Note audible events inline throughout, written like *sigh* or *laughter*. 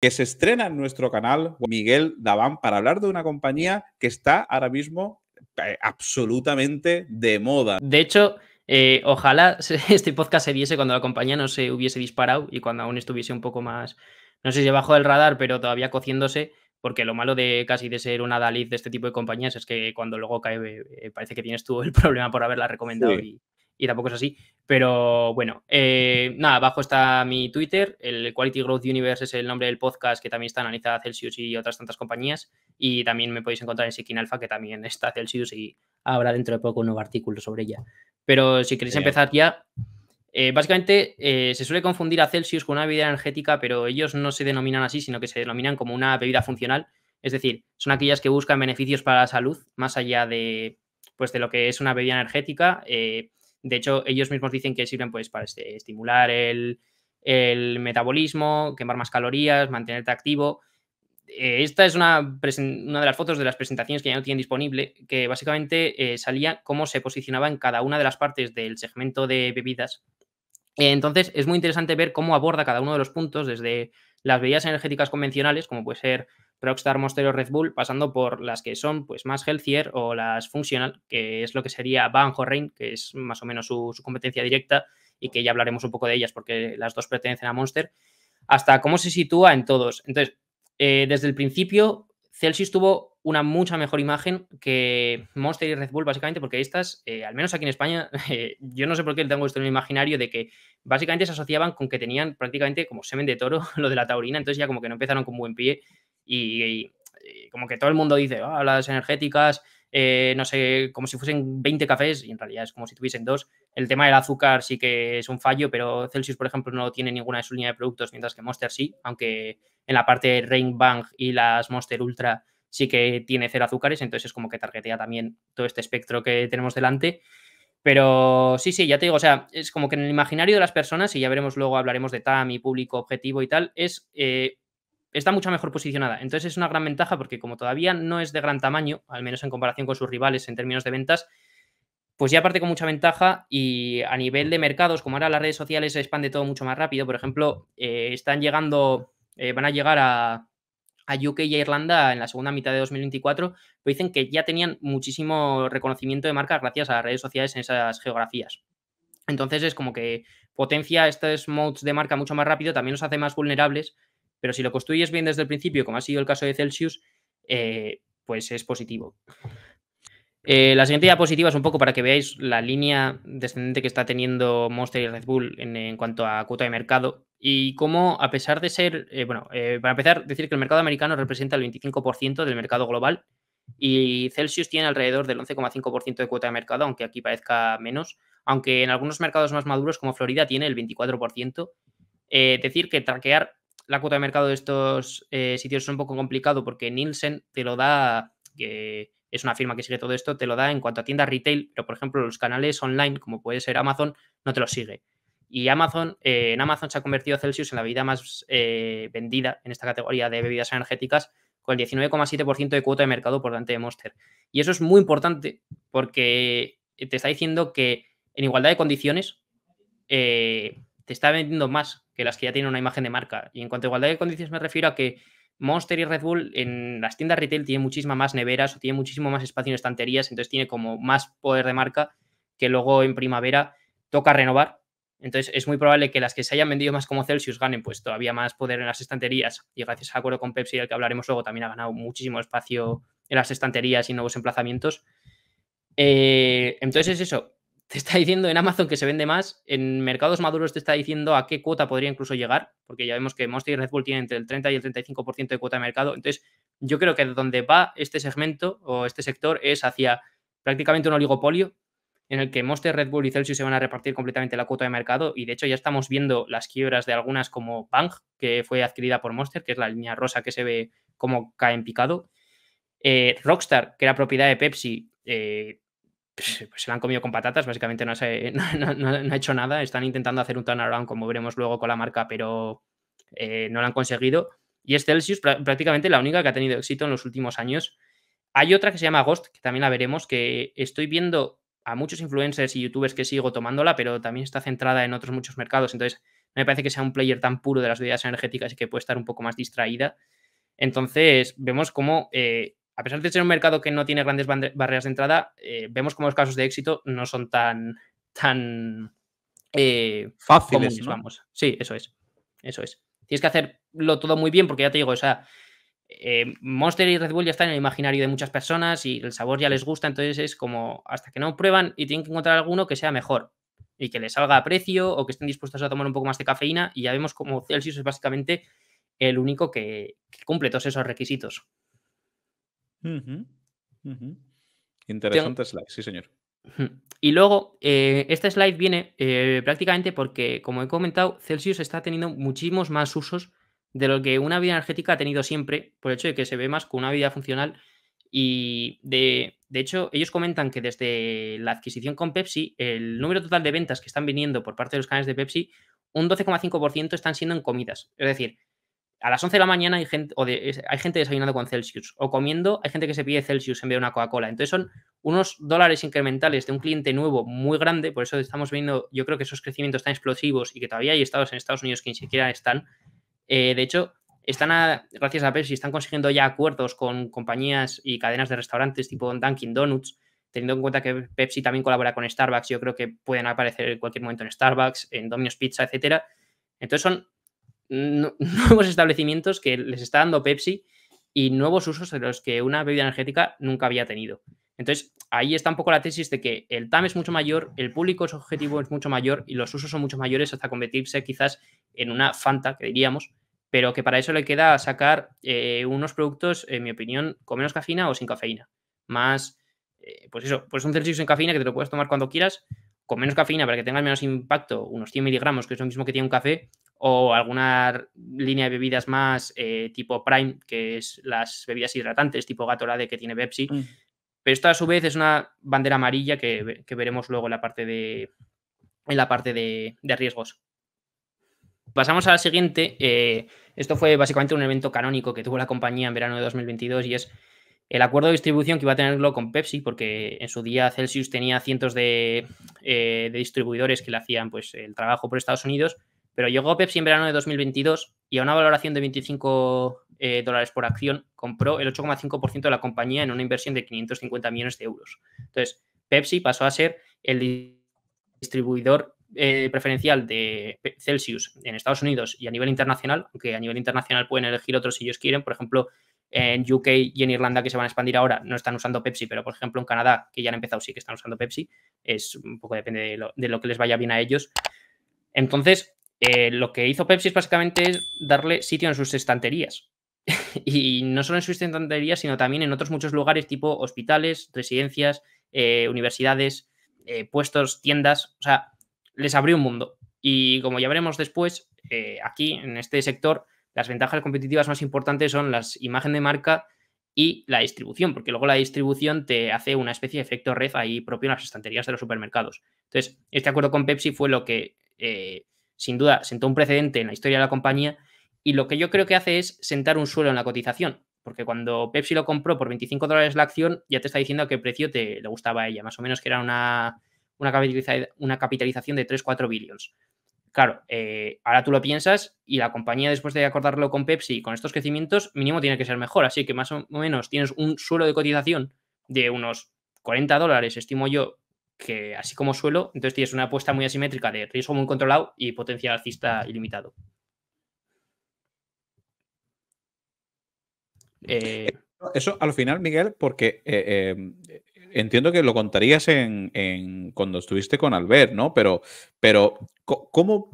que se estrena en nuestro canal, Miguel Daván, para hablar de una compañía que está ahora mismo eh, absolutamente de moda. De hecho, eh, ojalá *laughs* este podcast se diese cuando la compañía no se hubiese disparado y cuando aún estuviese un poco más, no sé si bajo del radar, pero todavía cociéndose, porque lo malo de casi de ser una Dalit de este tipo de compañías es que cuando luego cae eh, parece que tienes tú el *laughs* problema por haberla recomendado y, y tampoco es así. Pero bueno, eh, nada, abajo está mi Twitter, el Quality Growth Universe es el nombre del podcast que también está analizada Celsius y otras tantas compañías. Y también me podéis encontrar en sikin Alpha, que también está Celsius y habrá dentro de poco un nuevo artículo sobre ella. Pero si queréis empezar ya, eh, básicamente eh, se suele confundir a Celsius con una bebida energética, pero ellos no se denominan así, sino que se denominan como una bebida funcional. Es decir, son aquellas que buscan beneficios para la salud, más allá de, pues, de lo que es una bebida energética. De hecho, ellos mismos dicen que sirven pues, para este, estimular el, metabolismo, quemar más calorías, mantenerte activo. Eh, esta es una, una, de las fotos de las presentaciones que ya no tienen disponible, que básicamente eh, salía cómo se posicionaba en cada una de las partes del segmento de bebidas. Eh, entonces, es muy interesante ver cómo aborda cada uno de los puntos, desde las bebidas energéticas convencionales, como puede ser Rockstar, Monster o Red Bull, pasando por las que son pues, más healthier o las functional, que es lo que sería Van rain que es más o menos su, competencia directa y que ya hablaremos un poco de ellas porque las dos pertenecen a Monster, hasta cómo se sitúa en todos. Entonces, eh, desde el principio, Celsius tuvo una mucha mejor imagen que Monster y Red Bull, básicamente, porque estas, eh, al menos aquí en España, *laughs* eh, yo no sé por qué tengo esto en el imaginario de que básicamente se asociaban con que tenían prácticamente como semen de toro *laughs* lo de la taurina, entonces ya como que no empezaron con buen pie y, como que todo el mundo dice, ah, las energéticas, eh, no sé, como si fuesen 20 cafés, y en realidad es como si tuviesen dos. El tema del azúcar sí que es un fallo, pero Celsius, por ejemplo, no tiene ninguna de sus línea de productos, mientras que Monster sí, aunque en la parte de y las Monster Ultra sí que tiene cero azúcares, entonces es como que targetea también todo este espectro que tenemos delante. Pero sí, sí, ya te digo, o sea, es como que en el imaginario de las personas, y ya veremos luego, hablaremos de TAM y público objetivo y tal, es eh, está mucho mejor posicionada. Entonces es una gran ventaja porque como todavía no es de gran tamaño, al menos en comparación con sus rivales en términos de ventas, pues ya parte con mucha ventaja y a nivel de mercados, como ahora las redes sociales se expande todo mucho más rápido, por ejemplo, eh, están llegando, eh, van a llegar a, UK y a Irlanda en la segunda mitad de 2024, pero dicen que ya tenían muchísimo reconocimiento de marca gracias a las redes sociales en esas geografías. Entonces es como que potencia estos modes de marca mucho más rápido, también nos hace más vulnerables pero si lo construyes bien desde el principio, como ha sido el caso de Celsius, eh, pues es positivo. Eh, la siguiente diapositiva es un poco para que veáis la línea descendente que está teniendo Monster y Red Bull en, cuanto a cuota de mercado y cómo, a pesar de ser, eh, bueno, para empezar, decir que el mercado americano representa el 25% del mercado global y Celsius tiene alrededor del 11,5% de cuota de mercado, aunque aquí parezca menos, aunque en algunos mercados más maduros como Florida tiene el 24%. decir que traquear la cuota de mercado de estos eh, sitios es un poco complicado porque Nielsen te lo da, que es una firma que sigue todo esto, te lo da en cuanto a tiendas retail, pero por ejemplo los canales online, como puede ser Amazon, no te lo sigue. Y Amazon, eh, en Amazon se ha convertido Celsius en la bebida más eh, vendida en esta categoría de bebidas energéticas, con el 19,7% de cuota de mercado por delante de Monster. Y eso es muy importante porque te está diciendo que en igualdad de condiciones te está vendiendo más que las que ya tienen una imagen de marca. Y en cuanto a igualdad de condiciones me refiero a que Monster y Red Bull en las tiendas retail tienen muchísima más neveras o tienen muchísimo más espacio en estanterías, entonces tiene como más poder de marca que luego en primavera toca renovar. Entonces es muy probable que las que se hayan vendido más como Celsius ganen pues todavía más poder en las estanterías y gracias al acuerdo con Pepsi del que hablaremos luego también ha ganado muchísimo espacio en las estanterías y nuevos emplazamientos. Eh, entonces es eso, te está diciendo en Amazon que se vende más, en mercados maduros te está diciendo a qué cuota podría incluso llegar, porque ya vemos que Monster y Red Bull tienen entre el 30 y el 35% de cuota de mercado. Entonces, yo creo que donde va este segmento o este sector es hacia prácticamente un oligopolio en el que Monster, Red Bull y Celsius se van a repartir completamente la cuota de mercado y de hecho ya estamos viendo las quiebras de algunas como Bang, que fue adquirida por Monster, que es la línea rosa que se ve como cae en picado. Eh, Rockstar, que era propiedad de Pepsi, eh, pues, pues, se la han comido con patatas, básicamente *laughs* no, ha hecho nada. Están intentando hacer un turnaround, como veremos luego con la marca, pero eh, no lo han conseguido. Y es Celsius prácticamente la única que ha tenido éxito en los últimos años. Hay otra que se llama Ghost, que también la veremos, que estoy viendo a muchos influencers y youtubers que sigo tomándola, pero también está centrada en otros muchos mercados. Entonces, no me parece que sea un player tan puro de las bebidas energéticas y que puede estar un poco más distraída. Entonces, vemos cómo eh, a pesar de ser un mercado que no tiene grandes barreras de entrada, eh, vemos como los casos de éxito no son tan, tan eh, fáciles. vamos. Sí, eso es. Eso es. Tienes que hacerlo todo muy bien porque ya te digo, o sea, eh, Monster y Red Bull ya están en el imaginario de muchas personas y el sabor ya les gusta, entonces es como hasta que no prueban y tienen que encontrar alguno que sea mejor y que les salga a precio o que estén dispuestos a tomar un poco más de cafeína y ya vemos como Celsius es básicamente el único que cumple todos esos requisitos. Interesante slide, sí, señor. Y luego, eh, este slide viene eh, prácticamente porque, como he comentado, Celsius está teniendo muchísimos más usos de lo que una vida energética ha tenido siempre, por el hecho de que se ve más con una vida funcional. Y de, de, hecho, ellos comentan que desde la adquisición con Pepsi, el número total de ventas que están viniendo por parte de los canales de Pepsi, un 12,5% están siendo en comidas. Es decir, a las 11 de la mañana hay gente, o hay gente desayunando con Celsius o comiendo, hay gente que se pide Celsius en vez de una Coca-Cola. Entonces son unos dólares incrementales de un cliente nuevo muy grande, por eso estamos viendo, yo creo que esos crecimientos están explosivos y que todavía hay estados en Estados Unidos que ni siquiera están. Eh, de hecho, están gracias a Pepsi, están consiguiendo ya acuerdos con compañías y cadenas de restaurantes tipo Dunkin' Donuts, teniendo en cuenta que Pepsi también colabora con Starbucks, yo creo que pueden aparecer en cualquier momento en Starbucks, en Domino's Pizza, etcétera. Entonces son *laughs* nuevos establecimientos que les está dando Pepsi y nuevos usos de los que una bebida energética nunca había tenido. Entonces, ahí está un poco la tesis de que el TAM es mucho mayor, el público objetivo es mucho mayor y los usos son mucho mayores hasta convertirse quizás en una Fanta, que diríamos, pero que para eso le queda sacar eh, unos productos, en mi opinión, con menos cafeína o sin cafeína. Más, eh, pues eso, pues un Celsius sin cafeína que te lo puedes tomar cuando quieras con menos cafeína para que tenga menos impacto, unos 100 miligramos, que es lo mismo que tiene un café, o alguna línea de bebidas más eh, tipo Prime, que es las bebidas hidratantes, tipo Gatorade que tiene Pepsi. Mm. Pero esto a su vez es una bandera amarilla que, veremos luego en la parte de, la parte de, riesgos. Pasamos a la siguiente. Eh, esto fue básicamente un evento canónico que tuvo la compañía en verano de 2022 y es el acuerdo de distribución que iba a tenerlo con Pepsi, porque en su día Celsius tenía cientos de, eh, distribuidores que le hacían pues, el trabajo por Estados Unidos, pero llegó Pepsi en verano de 2022 y a una valoración de 25 eh, dólares por acción compró el 8,5% de la compañía en una inversión de 550 millones de euros. Entonces, Pepsi pasó a ser el distribuidor eh, preferencial de Celsius en Estados Unidos y a nivel internacional, aunque a nivel internacional pueden elegir otros si ellos quieren, por ejemplo, en UK y en Irlanda que se van a expandir ahora no están usando Pepsi, pero por ejemplo en Canadá, que ya han empezado, sí que están usando Pepsi. Es un poco depende de lo, que les vaya bien a ellos. Entonces, eh, lo que hizo Pepsi es básicamente darle sitio en sus estanterías. *laughs* y no solo en sus estanterías, sino también en otros muchos lugares, tipo hospitales, residencias, eh, universidades, eh, puestos, tiendas. O sea, les abrió un mundo. Y como ya veremos después, aquí en este sector las ventajas competitivas más importantes son las imagen de marca y la distribución, porque luego la distribución te hace una especie de efecto red ahí propio en las estanterías de los supermercados. Entonces, este acuerdo con Pepsi fue lo que, eh, sin duda, sentó un precedente en la historia de la compañía y lo que yo creo que hace es sentar un suelo en la cotización, porque cuando Pepsi lo compró por 25 dólares la acción, ya te está diciendo a qué precio te le gustaba a ella, más o menos que era una, una capitalización de 3-4 billions. Claro, eh, ahora tú lo piensas y la compañía después de acordarlo con Pepsi con estos crecimientos mínimo tiene que ser mejor, así que más o menos tienes un suelo de cotización de unos 40 dólares, estimo yo, que así como suelo, entonces tienes una apuesta muy asimétrica de riesgo muy controlado y potencial alcista ilimitado. Eh, eh, eso al final, Miguel, porque entiendo que lo contarías en, cuando estuviste con Albert, ¿no? Pero, pero ¿cómo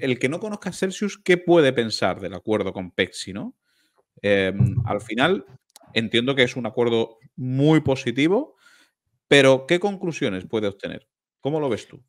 el que no conozca a Celsius, qué puede pensar del acuerdo con Pepsi, ¿no? Em, al final, entiendo que es un acuerdo muy positivo, pero ¿qué conclusiones puede obtener? ¿Cómo lo ves tú?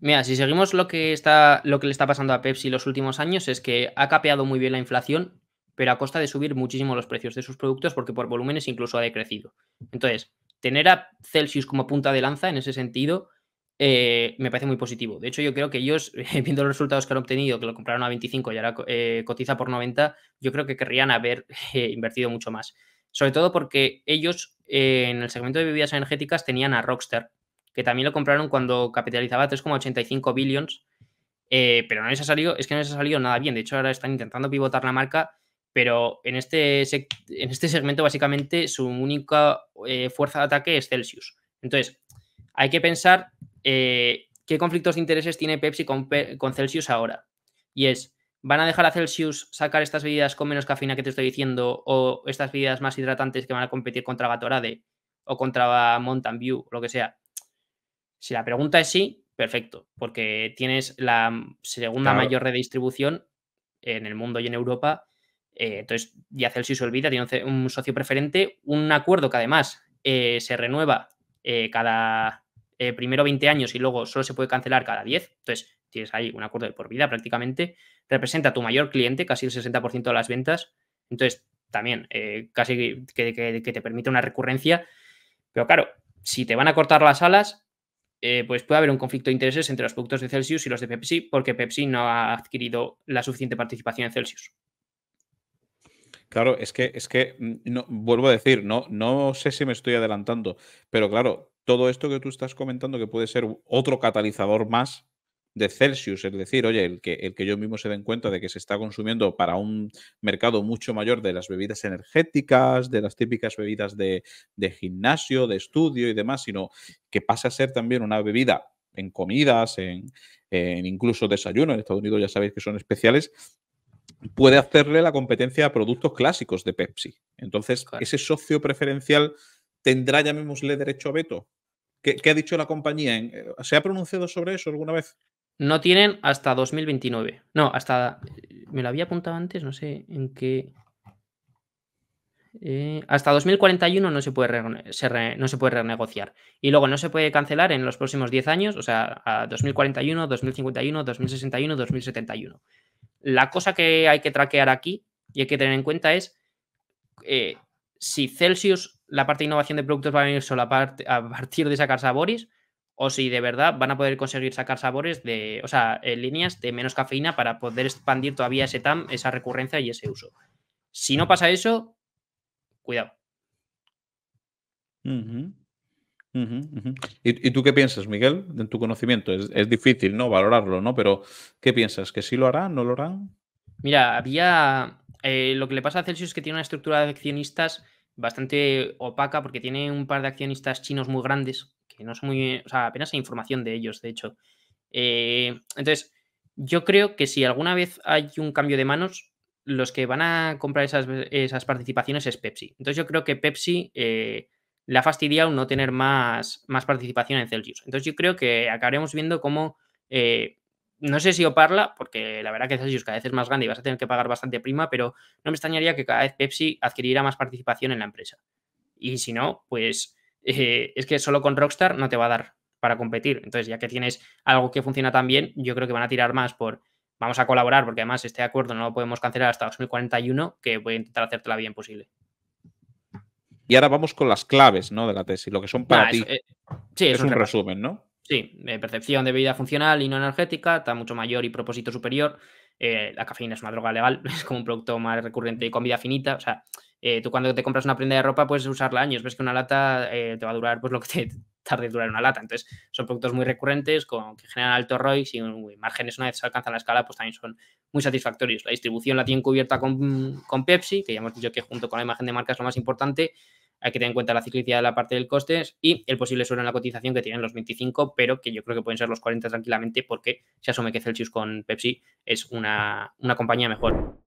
Mira, si seguimos lo que, está, lo que le está pasando a Pepsi los últimos años es que ha capeado muy bien la inflación, pero a costa de subir muchísimo los precios de sus productos porque por volúmenes incluso ha decrecido. Entonces, tener a Celsius como punta de lanza en ese sentido eh, me parece muy positivo. De hecho, yo creo que ellos, *laughs* viendo los resultados que han obtenido, que lo compraron a 25 y ahora eh, cotiza por 90, yo creo que querrían haber *laughs* eh, invertido mucho más. Sobre todo porque ellos en el segmento de bebidas energéticas tenían a Rockstar, que también lo compraron cuando capitalizaba 3,85 billions, pero no les ha salido, es que no les ha salido nada bien. De hecho, ahora están intentando pivotar la marca, pero en este, en este segmento básicamente su única eh, fuerza de ataque es Celsius, Entonces, hay que pensar eh, qué conflictos de intereses tiene Pepsi con, Celsius ahora. Y es, ¿van a dejar a Celsius sacar estas bebidas con menos cafeína que te estoy diciendo o estas bebidas más hidratantes que van a competir contra Gatorade o contra Mountain View lo que sea? Si la pregunta es sí, perfecto, porque tienes la segunda mayor redistribución en el mundo y en Europa eh, entonces, ya Celsius se olvida, tiene un, socio preferente, un acuerdo que además eh, se renueva eh, cada primero 20 años y luego solo se puede cancelar cada 10. Entonces, tienes ahí un acuerdo de por vida prácticamente. Representa a tu mayor cliente, casi el 60% de las ventas. Entonces, también casi que, que, te permite una recurrencia. Pero claro, si te van a cortar las alas, pues puede haber un conflicto de intereses entre los productos de Celsius y los de Pepsi, porque Pepsi no ha adquirido la suficiente participación en Celsius. Claro, es que, es que mm, no, vuelvo a decir, no, no sé si me estoy adelantando, pero claro, todo esto que tú estás comentando que puede ser otro catalizador más de Celsius, es decir, oye, el que, el que yo mismo se den cuenta de que se está consumiendo para un mercado mucho mayor de las bebidas energéticas, de las típicas bebidas de, de gimnasio, de estudio y demás, sino que pasa a ser también una bebida en comidas, en, en incluso desayuno, en Estados Unidos ya sabéis que son especiales, puede hacerle la competencia a productos clásicos de Pepsi. Entonces, ese socio preferencial tendrá, llamémosle, derecho a veto. ¿Qué, ha dicho la compañía? Eh, ¿Se ha pronunciado sobre eso alguna vez? No tienen hasta 2029. No, hasta... Eh, me lo había apuntado antes, no sé en qué... Eh, hasta 2041 no se, puede no se puede renegociar. Y luego no se puede cancelar en los próximos 10 años, o sea, a 2041, 2051, 2061, 2071. La cosa que hay que traquear aquí y hay que tener en cuenta es eh, si Celsius, la parte de innovación de productos va a venir solo a, partir de sacar sabores o si de verdad van a poder conseguir sacar sabores de, o sea, eh, líneas de menos cafeína para poder expandir todavía ese TAM, esa recurrencia y ese uso. Si no pasa eso, Cuidado. ¿Y, tú qué piensas, Miguel, en tu conocimiento? Es, difícil, ¿no? Valorarlo, ¿no? Pero, ¿qué piensas? ¿Que sí lo harán? ¿No lo harán? Mira, había. Eh, lo que le pasa a Celsius es que tiene una estructura de accionistas bastante opaca porque tiene un par de accionistas chinos muy grandes que no son muy. O sea, apenas hay información de ellos, de hecho. Eh, entonces, yo creo que si alguna vez hay un cambio de manos, los que van a comprar esas, participaciones es Pepsi. Entonces yo creo que Pepsi eh, le ha fastidiado no tener más, más participación en Celsius. Entonces yo creo que acabaremos viendo cómo, eh, no sé si oparla, porque la verdad que Celsius cada vez es más grande y vas a tener que pagar bastante prima, pero no me extrañaría que cada vez Pepsi adquiriera más participación en la empresa. Y si no, pues eh, es que solo con Rockstar no te va a dar para competir. Entonces ya que tienes algo que funciona tan bien, yo creo que van a tirar más por vamos a colaborar porque además este acuerdo no lo podemos cancelar hasta 2041, que voy a intentar hacerte la bien posible. Y ahora vamos con las claves ¿no? de la tesis, lo que son para ti. Eh, sí, es, un, resumen, ¿no? Sí, eh, percepción de vida funcional y no energética, está mucho mayor y propósito superior. Eh, la cafeína es una droga legal, *laughs* es como un producto más recurrente y con vida finita. O sea, tú cuando te compras una prenda de ropa puedes usarla años, ves que una lata te va a durar pues lo que te, tarde durar una lata. Entonces, son productos muy recurrentes con, que generan alto ROI mm, y márgenes una vez se alcanzan la escala, pues también son muy satisfactorios. La distribución la tienen cubierta mm, con, Pepsi, que ya hemos dicho que junto con la imagen de marca es lo más importante. Hay que tener en cuenta la ciclicidad de la parte del costes y el posible suelo en la cotización que tienen los 25, pero que yo creo que pueden ser los 40 tranquilamente porque se asume que Celsius con Pepsi es una, una compañía mejor.